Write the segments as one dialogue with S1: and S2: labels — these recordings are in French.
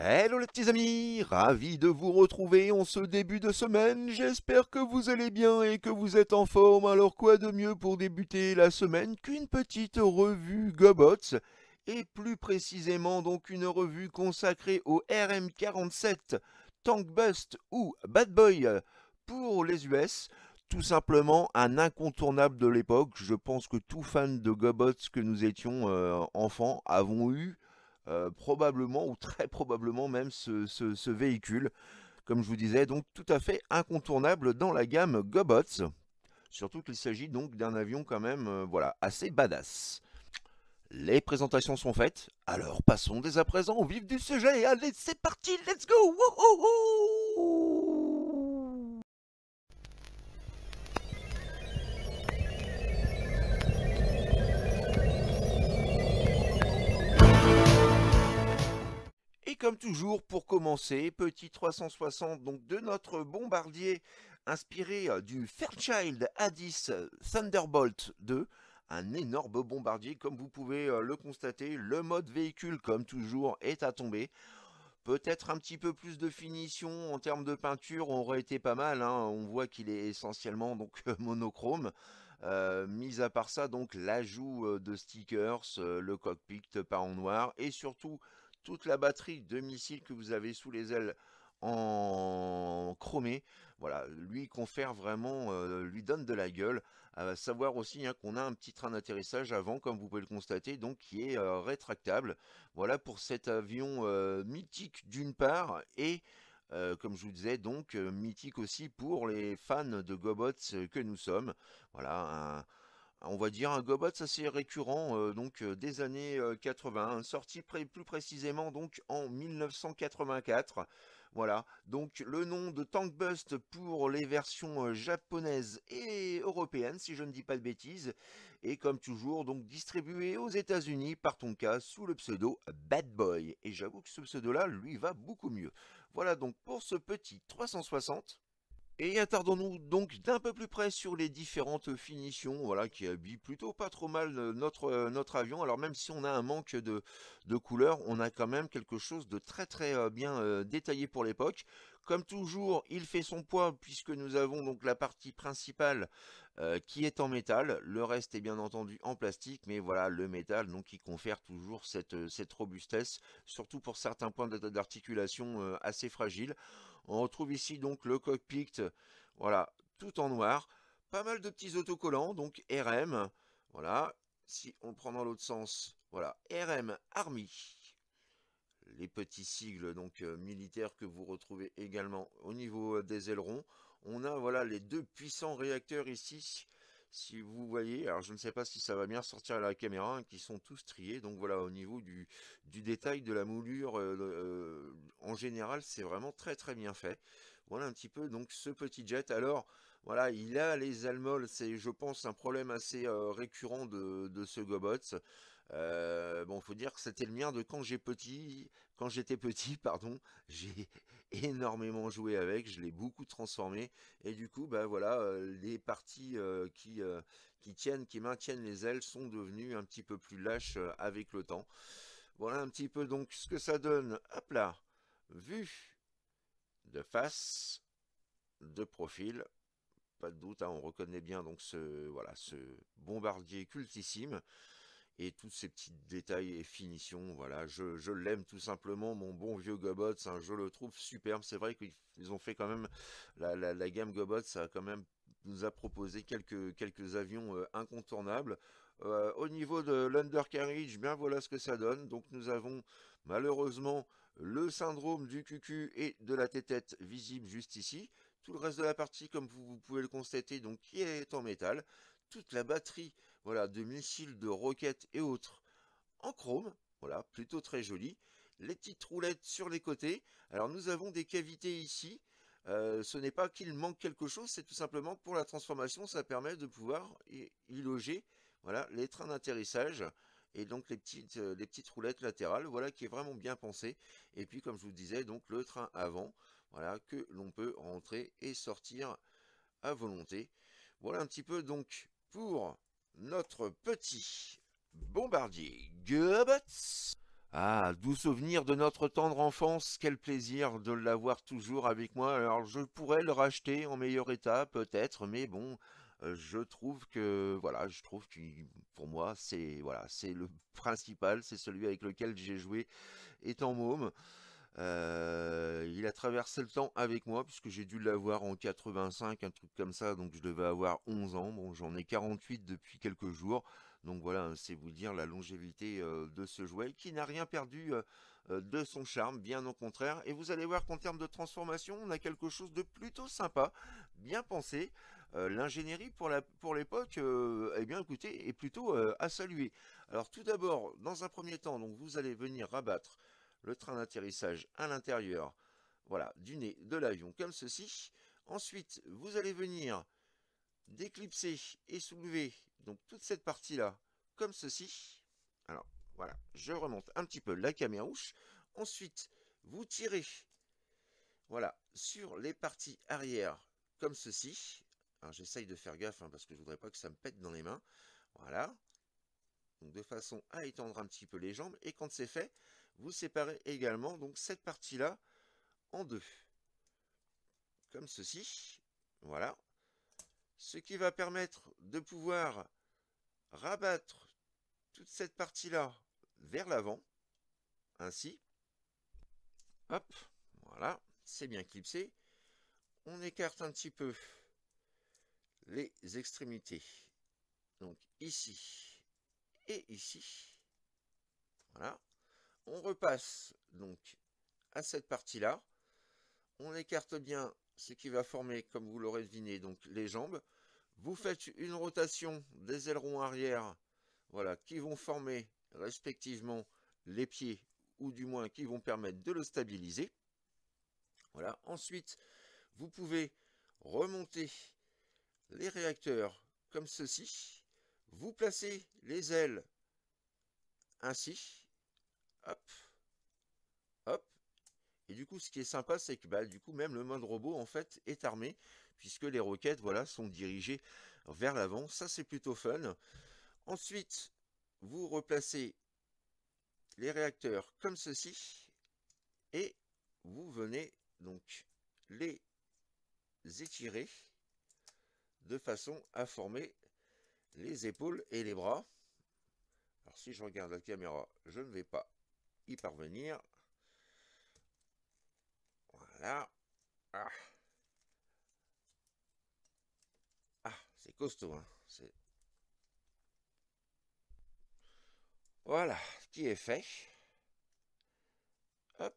S1: Hello les petits amis, ravi de vous retrouver en ce début de semaine, j'espère que vous allez bien et que vous êtes en forme, alors quoi de mieux pour débuter la semaine qu'une petite revue Gobots, et plus précisément donc une revue consacrée au RM47, Tank Bust ou Bad Boy pour les US, tout simplement un incontournable de l'époque. Je pense que tout fan de Gobots que nous étions euh, enfants avons eu euh, probablement ou très probablement même ce, véhicule. Comme je vous disais, donc tout à fait incontournable dans la gamme Gobots. Surtout qu'il s'agit donc d'un avion quand même euh, voilà, assez badass. Les présentations sont faites, alors passons dès à présent au vif du sujet. Allez, c'est parti, let's go toujours, pour commencer, petit 360 donc de notre bombardier inspiré euh, du Fairchild A10 Thunderbolt 2 un énorme bombardier, comme vous pouvez euh, le constater, le mode véhicule, comme toujours, est à tomber. Peut-être un petit peu plus de finition en termes de peinture aurait été pas mal. Hein. On voit qu'il est essentiellement donc euh, monochrome. mis à part ça, donc l'ajout de stickers, le cockpit pas en noir et surtout toute la batterie de missiles que vous avez sous les ailes en chromé, voilà, lui confère vraiment, euh, lui donne de la gueule, à savoir aussi hein, qu'on a un petit train d'atterrissage avant, comme vous pouvez le constater, donc qui est euh, rétractable, voilà pour cet avion euh, mythique d'une part, et comme je vous disais, donc mythique aussi pour les fans de Gobots que nous sommes. Voilà, on va dire un Gobot assez récurrent euh, donc euh, des années 80, euh, sorti plus précisément donc en 1984. Voilà, donc le nom de Tankbust pour les versions japonaises et européennes, si je ne dis pas de bêtises, et comme toujours donc distribué aux États-Unis par Tonka sous le pseudo Bad Boy. Et j'avoue que ce pseudo-là lui va beaucoup mieux. Voilà donc pour ce petit 360. Et attardons-nous donc d'un peu plus près sur les différentes finitions voilà, qui habillent plutôt pas trop mal euh, notre, euh, notre avion. Alors même si on a un manque de, couleurs, on a quand même quelque chose de très très euh, bien détaillé pour l'époque. Comme toujours, il fait son poids puisque nous avons donc la partie principale qui est en métal. Le reste est bien entendu en plastique, mais voilà, le métal donc qui confère toujours cette, cette robustesse, surtout pour certains points d'articulation assez fragiles. On retrouve ici donc le cockpit, voilà, tout en noir. Pas mal de petits autocollants, donc RM, voilà. Si on prend dans l'autre sens, voilà, RM Army. Les petits sigles donc euh, militaires que vous retrouvez également au niveau euh, des ailerons. On a voilà les deux puissants réacteurs ici si vous voyez, alors je ne sais pas si ça va bien sortir à la caméra, qui sont tous triés, donc voilà, au niveau du, détail de la moulure, euh, euh, en général, c'est vraiment très très bien fait. Voilà un petit peu, donc ce petit jet, alors, voilà, il a les almols, c'est je pense un problème assez euh, récurrent de, ce Gobot. Bon, bon, faut dire que c'était le mien de quand petit, quand j'étais petit, pardon, j'ai énormément joué avec, je l'ai beaucoup transformé, et du coup, ben voilà, les parties qui, qui tiennent, qui maintiennent les ailes sont devenues un petit peu plus lâches avec le temps. Voilà un petit peu donc ce que ça donne. Hop là, vue de face, de profil, pas de doute, hein, on reconnaît bien donc ce, voilà, ce bombardier cultissime et tous ces petits détails et finitions, voilà, je, l'aime tout simplement, mon bon vieux Gobots, hein, je le trouve superbe, c'est vrai qu'ils ont fait quand même, la, la, gamme Gobots a quand même nous a proposé quelques, quelques avions euh, incontournables. Euh, au niveau de l'undercarriage, bien voilà ce que ça donne. Donc nous avons malheureusement le syndrome du QQ et de la tête tête visible juste ici. Tout le reste de la partie, comme vous, vous pouvez le constater, donc qui est en métal. Toute la batterie voilà, de missiles, de roquettes et autres en chrome, voilà, plutôt très joli. Les petites roulettes sur les côtés. Alors nous avons des cavités ici. Euh, ce n'est pas qu'il manque quelque chose, c'est tout simplement pour la transformation, ça permet de pouvoir y, loger voilà, les trains d'atterrissage et donc les petites, euh, les petites roulettes latérales, voilà qui est vraiment bien pensé. Et puis comme je vous disais, donc le train avant, voilà que l'on peut rentrer et sortir à volonté. Voilà un petit peu donc pour notre petit bombardier Goebbels. Ah, doux souvenir de notre tendre enfance, quel plaisir de l'avoir toujours avec moi. Alors je pourrais le racheter en meilleur état peut-être, mais bon, euh, je trouve que voilà, je trouve que pour moi c'est voilà, c'est le principal, c'est celui avec lequel j'ai joué étant môme. Euh, il a traversé le temps avec moi, puisque j'ai dû l'avoir en 85, un truc comme ça, donc je devais avoir 11 ans. Bon, j'en ai 48 depuis quelques jours. Donc voilà, c'est vous dire la longévité euh, de ce jouet, qui n'a rien perdu euh, de son charme, bien au contraire. Et vous allez voir qu'en termes de transformation, on a quelque chose de plutôt sympa, bien pensé. L'ingénierie pour l'époque, pour eh bien écoutez, est plutôt à saluer. Alors tout d'abord, dans un premier temps, donc vous allez venir rabattre le train d'atterrissage à l'intérieur voilà, du nez de l'avion, comme ceci. Ensuite, vous allez venir déclipser et soulever donc toute cette partie-là, comme ceci. Alors, voilà, je remonte un petit peu la caméra rouge. Ensuite, vous tirez, voilà, sur les parties arrière, comme ceci. J'essaye de faire gaffe, hein, parce que je voudrais pas que ça me pète dans les mains. Voilà de façon à étendre un petit peu les jambes. Et quand c'est fait, vous séparez également donc cette partie-là en deux. Comme ceci. Voilà. Ce qui va permettre de pouvoir rabattre toute cette partie-là vers l'avant. Ainsi. Hop. Voilà. C'est bien clipsé. On écarte un petit peu les extrémités. Donc ici, et ici. Voilà. On repasse donc à cette partie-là. On écarte bien ce qui va former, comme vous l'aurez deviné, donc les jambes. Vous faites une rotation des ailerons arrière, voilà, qui vont former respectivement les pieds, ou du moins qui vont permettre de le stabiliser. Voilà. Ensuite, vous pouvez remonter les réacteurs comme ceci. Vous placez les ailes ainsi. Hop. Hop. Et du coup, ce qui est sympa, c'est que bah, du coup, même le mode robot, en fait, est armé, puisque les roquettes, voilà, sont dirigées vers l'avant. Ça, c'est plutôt fun. Ensuite, vous replacez les réacteurs comme ceci, et vous venez donc les étirer de façon à former les épaules et les bras. Alors si je regarde la caméra, je ne vais pas y parvenir. Voilà. Ah, ah c'est costaud. Hein. Voilà, qui est fait. Hop,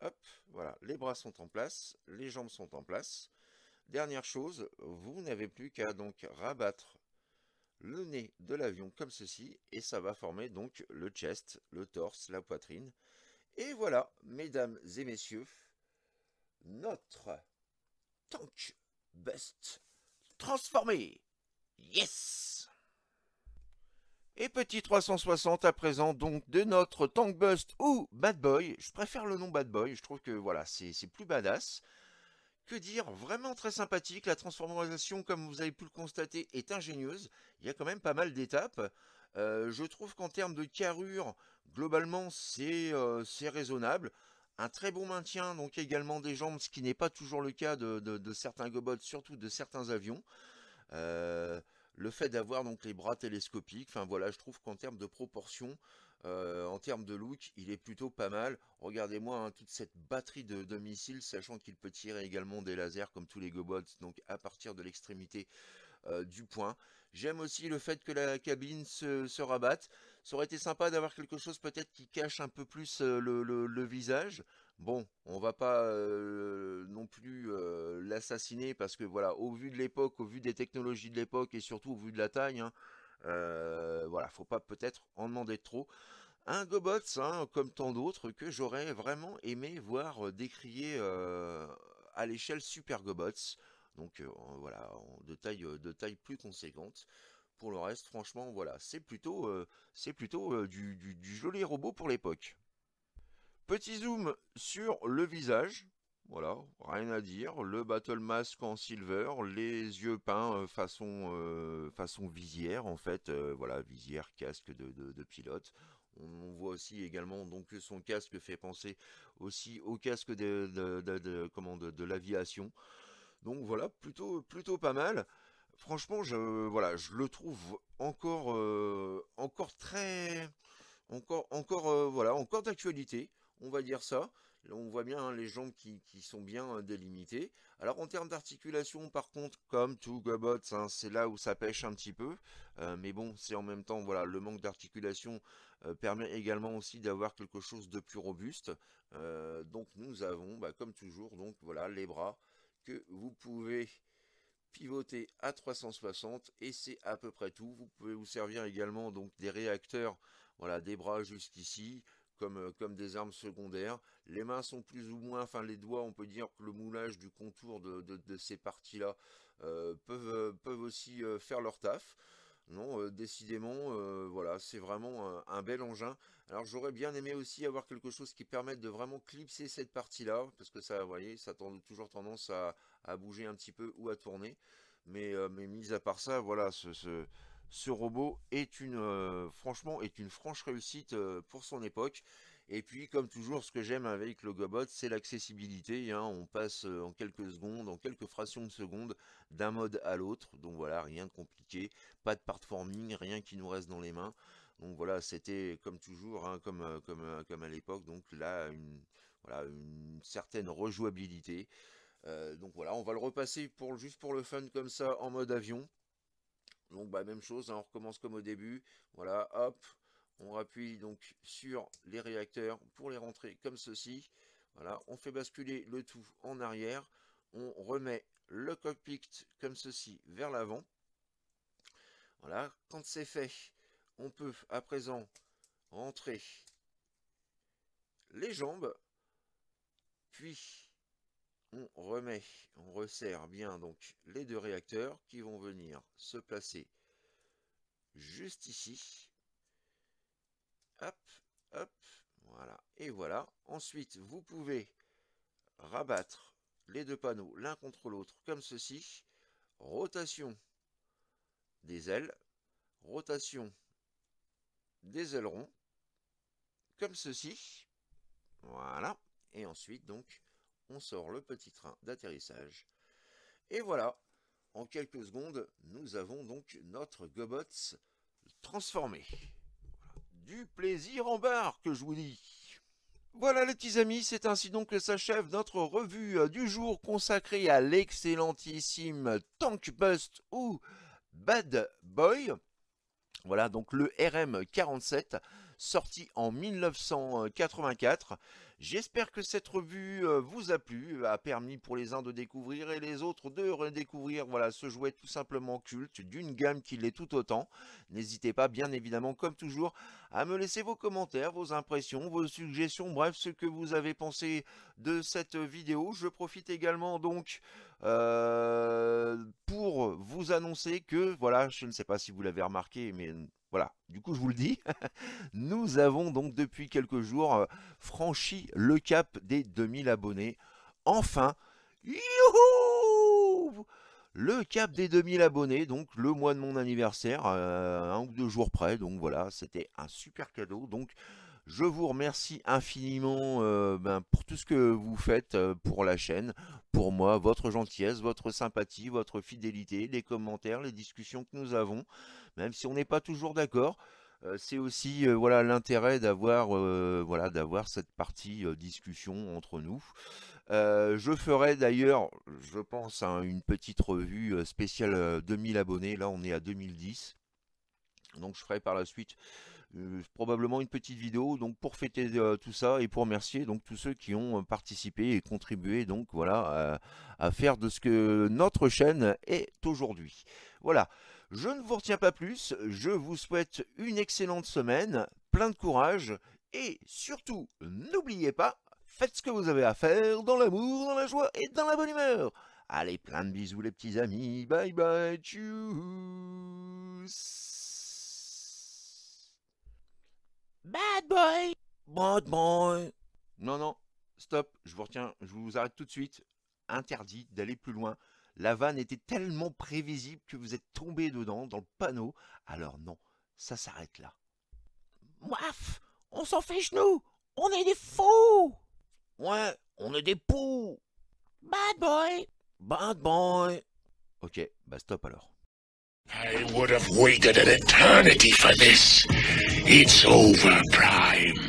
S1: hop, voilà. Les bras sont en place, les jambes sont en place. Dernière chose, vous n'avez plus qu'à donc rabattre le nez de l'avion comme ceci, et ça va former donc le chest, le torse, la poitrine. Et voilà, mesdames et messieurs, notre tank bust transformé Yes et petit 360 à présent donc de notre Tank Bust ou Bad Boy. Je préfère le nom Bad Boy, je trouve que voilà, c'est plus badass. Que dire, vraiment très sympathique, la transformation comme vous avez pu le constater est ingénieuse, il y a quand même pas mal d'étapes. Euh, je trouve qu'en termes de carrure, globalement euh, c'est raisonnable. Un très bon maintien, donc également des jambes, ce qui n'est pas toujours le cas de, certains gobots, surtout de certains avions. Euh, le fait d'avoir donc les bras télescopiques, enfin voilà, je trouve qu'en termes de proportion, euh, en termes de look, il est plutôt pas mal. Regardez-moi hein, toute cette batterie de, missiles, sachant qu'il peut tirer également des lasers comme tous les gobots, donc à partir de l'extrémité euh, du point. J'aime aussi le fait que la cabine se, rabatte. Ça aurait été sympa d'avoir quelque chose peut-être qui cache un peu plus euh, le, visage. Bon, on va pas non plus l'assassiner parce que voilà, au vu de l'époque, au vu des technologies de l'époque et surtout au vu de la taille, hein, euh, voilà, faut pas peut-être en demander trop. Un GoBots, hein, comme tant d'autres, que j'aurais vraiment aimé voir euh, décrier euh, à l'échelle Super GoBots. Donc voilà, de taille, de taille plus conséquente. Pour le reste, franchement, voilà, c'est plutôt, c'est plutôt du joli robot pour l'époque. Petit zoom sur le visage. Voilà, rien à dire. Le Battle Mask en silver, les yeux peints euh, façon, euh, façon visière en fait. Euh, voilà, visière, casque de, pilote. On, voit aussi également donc son casque fait penser aussi au casque de, de l'aviation. Donc voilà, plutôt, plutôt pas mal. Franchement, je, je le trouve encore, encore très, encore, encore, voilà, encore d'actualité on va dire ça on voit bien hein, les jambes qui, sont bien euh, délimitées. Alors en termes d'articulation, par contre, comme tout Gobots, hein, c'est là où ça pêche un petit peu. Euh, mais bon, c'est en même temps, voilà, le manque d'articulation euh, permet également aussi d'avoir quelque chose de plus robuste. donc nous avons, bah, comme toujours, donc voilà, les bras que vous pouvez pivoter à 360 et c'est à peu près tout. Vous pouvez vous servir également donc des réacteurs, voilà, des bras jusqu'ici, euh, comme, des armes secondaires. Les mains sont plus ou moins, enfin les doigts, on peut dire que le moulage du contour de, ces parties-là euh, peuvent, euh, peuvent aussi faire leur taf. Non, décidément, voilà, c'est vraiment un, bel engin. Alors j'aurais bien aimé aussi avoir quelque chose qui permette de vraiment clipser cette partie-là, parce que ça, vous voyez, ça tend toujours tendance à, bouger un petit peu ou à tourner. Mais, mais mis à part ça, voilà, ce, ce ce robot est une, euh, franchement, est une franche réussite euh, pour son époque. Et puis, comme toujours, ce que j'aime avec le Gobot, c'est l'accessibilité. Hein. On passe euh, en quelques secondes, en quelques fractions de secondes, d'un mode à l'autre. Donc voilà, rien de compliqué, pas de part forming, rien qui nous reste dans les mains. Donc voilà, c'était comme toujours, hein, comme, comme, à l'époque. Donc là, une, certaine rejouabilité. donc voilà, on va le repasser pour, juste pour le fun comme ça en mode avion. Donc bah, même chose, hein, on recommence comme au début. Voilà, hop, on appuie donc sur les réacteurs pour les rentrer comme ceci. Voilà, on fait basculer le tout en arrière. On remet le cockpit comme ceci vers l'avant. Voilà, quand c'est fait, on peut à présent rentrer les jambes, puis on remet, on resserre bien donc les deux réacteurs qui vont venir se placer juste ici. Hop, hop, voilà, et voilà. Ensuite, vous pouvez rabattre les deux panneaux l'un contre l'autre comme ceci. Rotation des ailes, rotation des ailerons, comme ceci. Voilà, et ensuite donc on sort le petit train d'atterrissage. Et voilà, en quelques secondes, nous avons donc notre Gobots transformé. Du plaisir en barre que je vous dis voilà les petits amis, c'est ainsi donc que s'achève notre revue du jour consacrée à l'excellentissime Tank Bust ou Bad Boy. Voilà donc le RM47 sorti en 1984 J'espère que cette revue euh, vous a plu, a permis pour les uns de découvrir et les autres de redécouvrir voilà, ce jouet tout simplement culte d'une gamme qui l'est tout autant. N'hésitez pas bien évidemment comme toujours à me laisser vos commentaires, vos impressions, vos suggestions, bref ce que vous avez pensé de cette vidéo. Je profite également donc euh, pour vous annoncer que, voilà, je ne sais pas si vous l'avez remarqué, mais voilà, du coup je vous le dis, nous avons donc depuis quelques jours euh, franchi le cap des 2000 abonnés. Enfin, le cap des 2000 abonnés, donc le mois de mon anniversaire, euh, un ou deux jours près. Donc voilà, c'était un super cadeau. Donc je vous remercie infiniment euh, ben, pour tout ce que vous faites euh, pour la chaîne, pour moi, votre gentillesse, votre sympathie, votre fidélité, les commentaires, les discussions que nous avons, même si on n'est pas toujours d'accord. Euh, c'est aussi euh, voilà l'intérêt d'avoir euh, voilà d'avoir cette partie discussion entre nous. je ferai d'ailleurs, je pense, une petite revue spéciale 2000 abonnés. Là, on est à 2010. Donc, je ferai par la suite probablement une petite vidéo donc pour fêter tout ça et pour remercier donc tous ceux qui ont participé et contribué donc voilà à faire de ce que notre chaîne est aujourd'hui. Voilà. Je ne vous retiens pas plus, je vous souhaite une excellente semaine, plein de courage, et surtout, n'oubliez pas, faites ce que vous avez à faire dans l'amour, dans la joie et dans la bonne humeur. Allez, plein de bisous les petits amis, bye bye, tchuss Bad boy Bad boy Non, non, stop, je vous retiens, je vous arrête tout de suite. Interdit d'aller plus loin la vanne était tellement prévisible que vous êtes tombé dedans, dans le panneau. Alors non, ça s'arrête là. Mouaf On s'en fait nous On est des fous Ouais, on est des poux Bad boy Bad boy Ok, bah stop alors. I would have waited an eternity for this. It's over, Prime.